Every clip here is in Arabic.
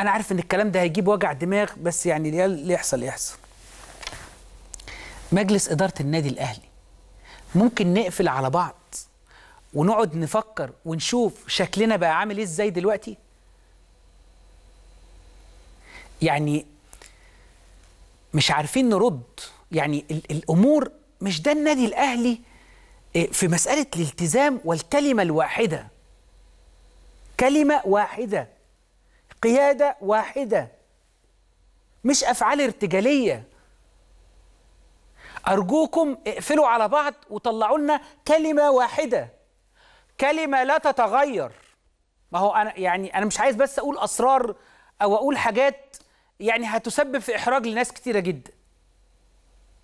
انا عارف ان الكلام ده هيجيب وجع دماغ بس يعني اللي يحصل يحصل مجلس اداره النادي الاهلي ممكن نقفل على بعض ونقعد نفكر ونشوف شكلنا بقى عامل ايه ازاي دلوقتي يعني مش عارفين نرد يعني الامور مش ده النادي الاهلي آه، في مساله الالتزام والكلمه الواحده كلمه واحده قيادة واحدة مش أفعال ارتجالية أرجوكم اقفلوا على بعض وطلعوا لنا كلمة واحدة كلمة لا تتغير ما هو أنا يعني أنا مش عايز بس أقول أسرار أو أقول حاجات يعني هتسبب في إحراج لناس كتيرة جدا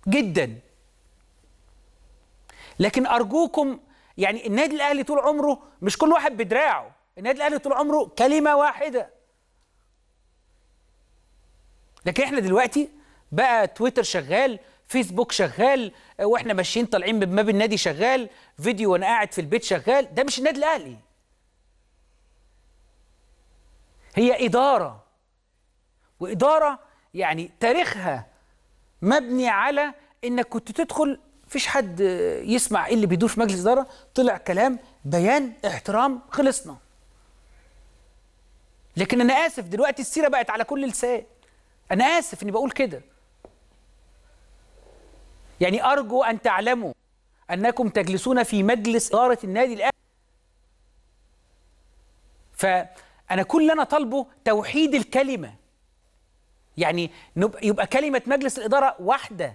جدا لكن أرجوكم يعني النادي الأهلي طول عمره مش كل واحد بدراعه النادي الأهلي طول عمره كلمة واحدة لكن احنا دلوقتي بقى تويتر شغال فيسبوك شغال واحنا ماشيين طالعين بماب النادي شغال فيديو وانا قاعد في البيت شغال ده مش النادي الاهلي هي اداره واداره يعني تاريخها مبني على انك كنت تدخل مفيش حد يسمع ايه اللي بيدور في مجلس اداره طلع كلام بيان احترام خلصنا لكن انا اسف دلوقتي السيره بقت على كل لسان انا اسف اني بقول كده يعني ارجو ان تعلموا انكم تجلسون في مجلس اداره النادي الاهلي فانا كل اللي انا طالبه توحيد الكلمه يعني يبقى كلمه مجلس الاداره واحده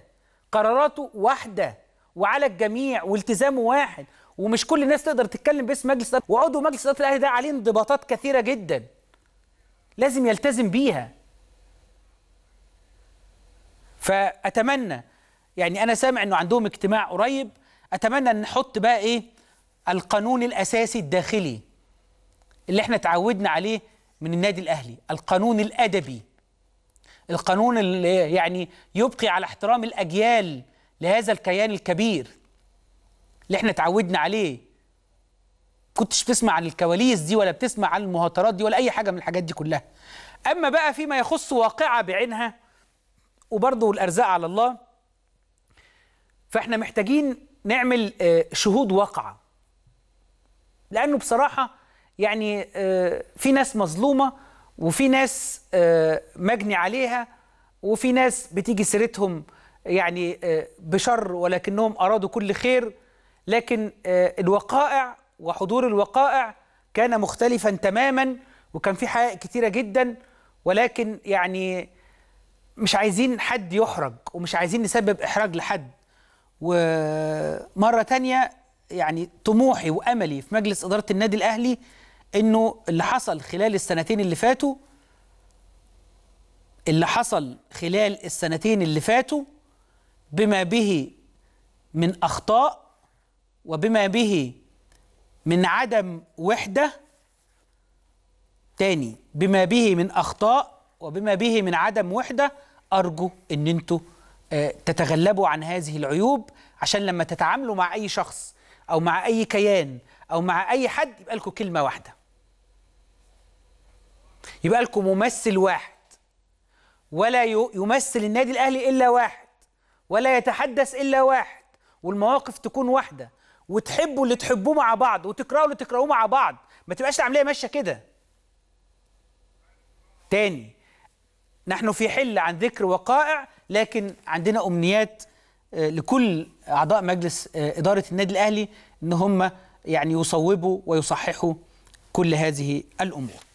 قراراته واحده وعلى الجميع والتزامه واحد ومش كل الناس تقدر تتكلم باسم مجلس وعضو مجلس اداره الاهلي ده عليه انضباطات كثيره جدا لازم يلتزم بيها فأتمنى يعني أنا سامع أنه عندهم اجتماع قريب أتمنى أن نحط بقى إيه القانون الأساسي الداخلي اللي احنا تعودنا عليه من النادي الأهلي القانون الأدبي القانون اللي يعني يبقي على احترام الأجيال لهذا الكيان الكبير اللي احنا تعودنا عليه كنتش بتسمع عن الكواليس دي ولا بتسمع عن المهاترات دي ولا أي حاجة من الحاجات دي كلها أما بقى فيما يخص واقعة بعينها وبرضه الأرزاق على الله فإحنا محتاجين نعمل آه، شهود واقعة لأنه بصراحة يعني آه، في ناس مظلومة وفي ناس آه، مجني عليها وفي ناس بتيجي سيرتهم يعني بشر ولكنهم أرادوا كل خير لكن الوقائع وحضور الوقائع كان مختلفا تماما وكان في حقائق كتيرة جدا ولكن يعني مش عايزين حد يحرج ومش عايزين نسبب إحراج لحد ومرة تانية يعني طموحي وأملي في مجلس إدارة النادي الأهلي إنه اللي حصل خلال السنتين اللي فاتوا اللي حصل خلال السنتين اللي فاتوا بما به من أخطاء وبما به من عدم وحدة تاني بما به من أخطاء وبما به من عدم وحدة أرجو أن أنتوا آه، تتغلبوا عن هذه العيوب عشان لما تتعاملوا مع أي شخص أو مع أي كيان أو مع أي حد يبقى لكم كلمة واحدة يبقى لكم ممثل واحد ولا يمثل النادي الأهلي إلا واحد ولا يتحدث إلا واحد والمواقف تكون واحدة وتحبوا اللي تحبوه مع بعض وتكرهوا اللي تكرهوه مع بعض ما تبقاش العملية ماشية كده تاني نحن في حل عن ذكر وقائع لكن عندنا أمنيات آه، لكل أعضاء مجلس آه، إدارة النادي الأهلي إن هم يعني يصوبوا ويصححوا كل هذه الأمور